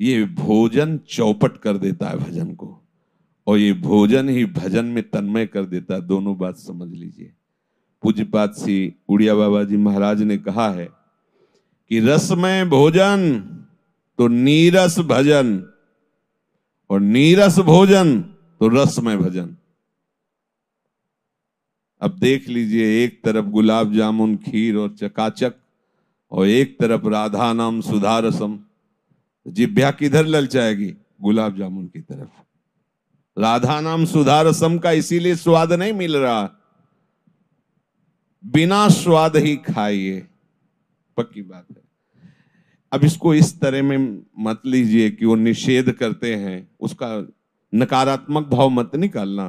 ये भोजन चौपट कर देता है भजन को और ये भोजन ही भजन में तन्मय कर देता है दोनों बात समझ लीजिए पूज्यपात श्री उड़िया बाबा जी महाराज ने कहा है कि रसमय भोजन तो नीरस भजन और नीरस भोजन तो रसमय भजन अब देख लीजिए एक तरफ गुलाब जामुन खीर और चकाचक और एक तरफ राधा नाम सुधारसम जिब्या किधर ललचाएगी गुलाब जामुन की तरफ राधा नाम सुधा रसम का इसीलिए स्वाद नहीं मिल रहा बिना स्वाद ही खाइए पक्की बात है अब इसको इस तरह में मत लीजिए कि वो निषेध करते हैं उसका नकारात्मक भाव मत निकालना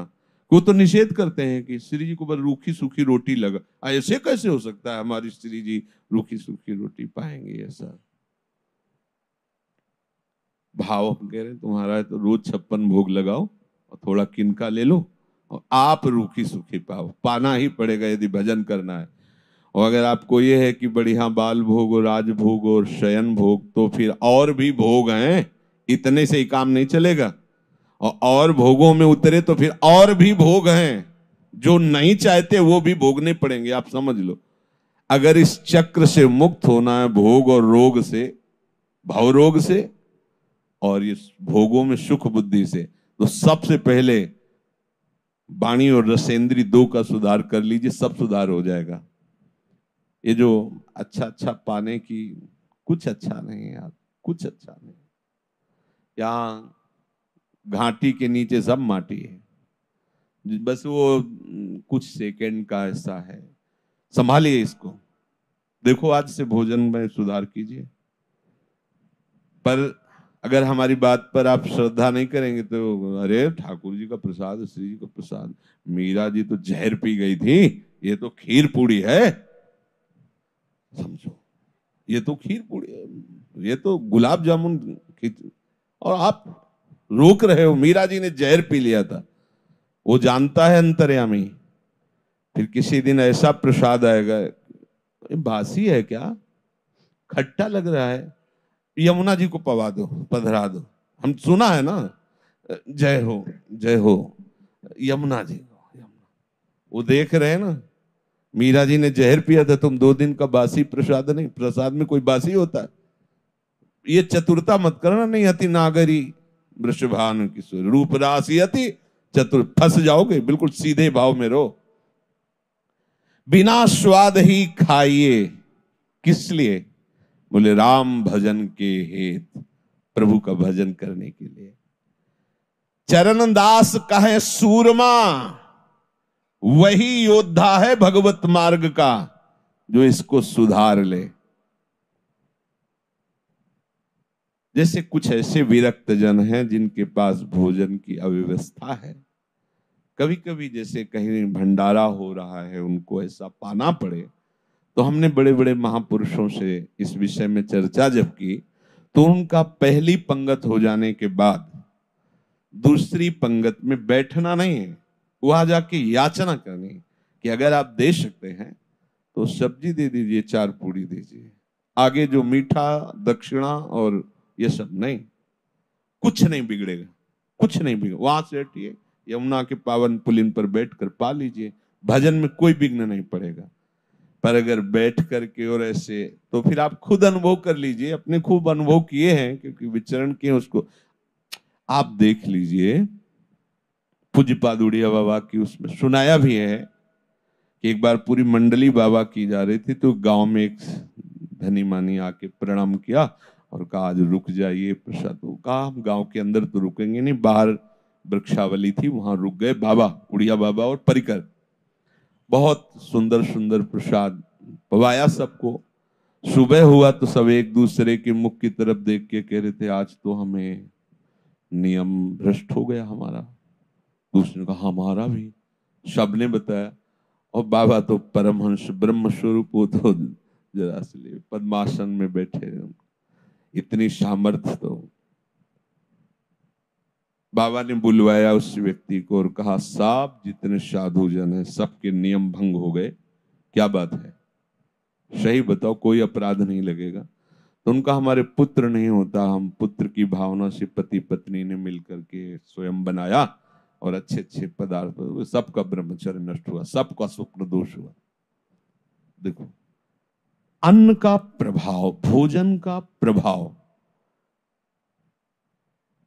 वो तो निषेध करते हैं कि श्री जी को बस रूखी सूखी रोटी लगा ऐसे कैसे हो सकता है हमारी श्री जी रूखी सूखी रोटी पाएंगे ऐसा भाव हम कह रहे तुम्हारा तो रोज छप्पन भोग लगाओ और थोड़ा किनका ले लो और आप रूखी सुखी पाओ पाना ही पड़ेगा यदि भजन करना है और अगर आपको ये है कि बढ़िया बाल भोग और राज भोग और शयन भोग तो फिर और भी भोग हैं इतने से ही काम नहीं चलेगा और और भोगों में उतरे तो फिर और भी भोग हैं जो नहीं चाहते वो भी भोगने पड़ेंगे आप समझ लो अगर इस चक्र से मुक्त होना है भोग और रोग से रोग से और ये भोगों में सुख बुद्धि से तो सबसे पहले वाणी और रसेंद्री दो का सुधार कर लीजिए सब सुधार हो जाएगा ये जो अच्छा अच्छा पाने की कुछ अच्छा नहीं यार कुछ अच्छा नहीं यहाँ घाटी के नीचे सब माटी है बस वो कुछ सेकंड का ऐसा है संभालिए इसको देखो आज से भोजन में सुधार कीजिए पर अगर हमारी बात पर आप श्रद्धा नहीं करेंगे तो अरे ठाकुर जी का प्रसाद श्री जी का प्रसाद मीरा जी तो जहर पी गई थी ये तो खीर पूड़ी है समझो ये तो खीर पूड़ी है ये तो गुलाब जामुन और आप रोक रहे हो मीरा जी ने जहर पी लिया था वो जानता है अंतर्यामी फिर किसी दिन ऐसा प्रसाद आएगा बासी है क्या खट्टा लग रहा है यमुना जी को पवा दो पधरा दो हम सुना है ना जय हो जय हो यमुना जी वो देख रहे हैं ना मीरा जी ने जहर पिया था तुम दो दिन का बासी प्रसाद नहीं प्रसाद में कोई बासी होता है ये चतुरता मत करना नहीं अति नागरी वृषभान किशोर रूप राशि अति चतुर फंस जाओगे बिल्कुल सीधे भाव में रहो बिना स्वाद ही खाइए किस लिए बोले राम भजन के हेत प्रभु का भजन करने के लिए चरण दास कहे सूरमा वही योद्धा है भगवत मार्ग का जो इसको सुधार ले जैसे कुछ ऐसे विरक्त जन हैं जिनके पास भोजन की अव्यवस्था है कभी कभी जैसे कहीं भंडारा हो रहा है उनको ऐसा पाना पड़े तो हमने बड़े बड़े महापुरुषों से इस विषय में चर्चा जब की तो उनका पहली पंगत हो जाने के बाद दूसरी पंगत में बैठना नहीं है वहां जाके याचना करनी कि अगर आप दे सकते हैं तो सब्जी दे दीजिए चार पूड़ी दीजिए आगे जो मीठा दक्षिणा और ये सब नहीं कुछ नहीं बिगड़ेगा कुछ नहीं बिगड़ेगा वहां से हटिए यमुना के पावन पुलिन पर बैठकर पा लीजिए भजन में कोई विघ्न नहीं पड़ेगा पर अगर बैठ करके और ऐसे तो फिर आप खुद अनुभव कर लीजिए अपने खूब अनुभव किए हैं क्योंकि विचरण किए उसको आप देख लीजिए पूज्यपाद उड़िया बाबा की उसमें सुनाया भी है कि एक बार पूरी मंडली बाबा की जा रही थी तो गांव में एक धनी मानी आके प्रणाम किया और कहा आज रुक जाइए प्रसाद कहा हम गांव के अंदर तो रुकेंगे नहीं बाहर वृक्षावली थी वहां रुक गए बाबा उड़िया बाबा और परिकर बहुत सुंदर सुंदर प्रसाद पवाया सबको सुबह हुआ तो सब एक दूसरे के मुख की तरफ देख के कह रहे थे आज तो हमें नियम भ्रष्ट हो गया हमारा दूसरे का हमारा भी सब ने बताया और बाबा तो परमहंस ब्रह्म स्वरूप तो जरा से पद्मासन में बैठे इतनी सामर्थ्य तो बाबा ने बुलवाया उस व्यक्ति को और कहा साहब जितने साधु जन है सबके नियम भंग हो गए क्या बात है सही बताओ कोई अपराध नहीं लगेगा तो उनका हमारे पुत्र नहीं होता हम पुत्र की भावना से पति पत्नी ने मिलकर के स्वयं बनाया और अच्छे अच्छे पदार्थ सबका ब्रह्मचर्य नष्ट हुआ सबका शुक्र दोष हुआ देखो अन्न का प्रभाव भोजन का प्रभाव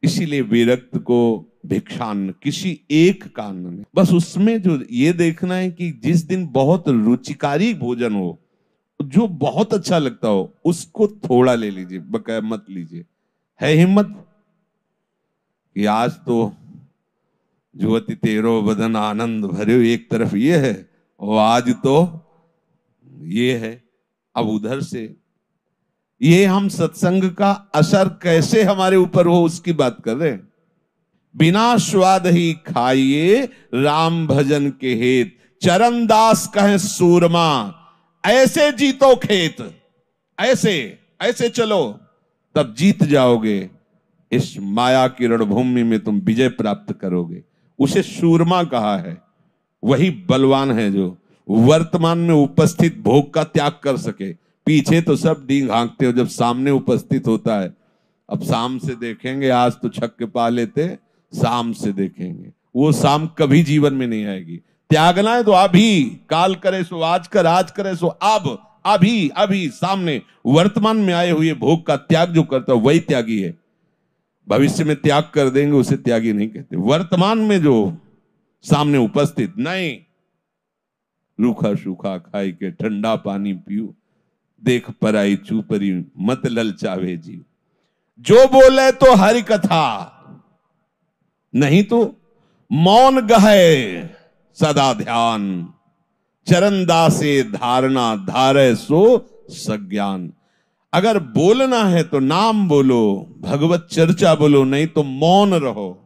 इसीलिए विरक्त को भिक्षान्न किसी एक का अन्न में बस उसमें जो ये देखना है कि जिस दिन बहुत रुचिकारी भोजन हो जो बहुत अच्छा लगता हो उसको थोड़ा ले लीजिए बकाय मत लीजिए है हिम्मत कि आज तो जुवती तेरो बदन आनंद भरे एक तरफ ये है और आज तो ये है अब उधर से ये हम सत्संग का असर कैसे हमारे ऊपर हो उसकी बात कर रहे हैं बिना स्वाद ही खाइए राम भजन के हेत चरण दास कहे सूरमा ऐसे जीतो खेत ऐसे ऐसे चलो तब जीत जाओगे इस माया की रणभूमि में तुम विजय प्राप्त करोगे उसे सूरमा कहा है वही बलवान है जो वर्तमान में उपस्थित भोग का त्याग कर सके पीछे तो सब डींग हाँकते हो जब सामने उपस्थित होता है अब शाम से देखेंगे आज तो छक के पा लेते शाम से देखेंगे वो शाम कभी जीवन में नहीं आएगी त्यागना है तो अभी काल करे सो आज कर आज करे सो अब अभी अभी सामने वर्तमान में आए हुए भोग का त्याग जो करता है वही त्यागी है भविष्य में त्याग कर देंगे उसे त्यागी नहीं कहते वर्तमान में जो सामने उपस्थित नहीं रूखा सूखा खाई के ठंडा पानी पियो देख पराई चूपरी मत ललचावे जी जो बोले तो हरि कथा नहीं तो मौन गहे सदा ध्यान चरण दास धारणा धारे सो सज्ञान अगर बोलना है तो नाम बोलो भगवत चर्चा बोलो नहीं तो मौन रहो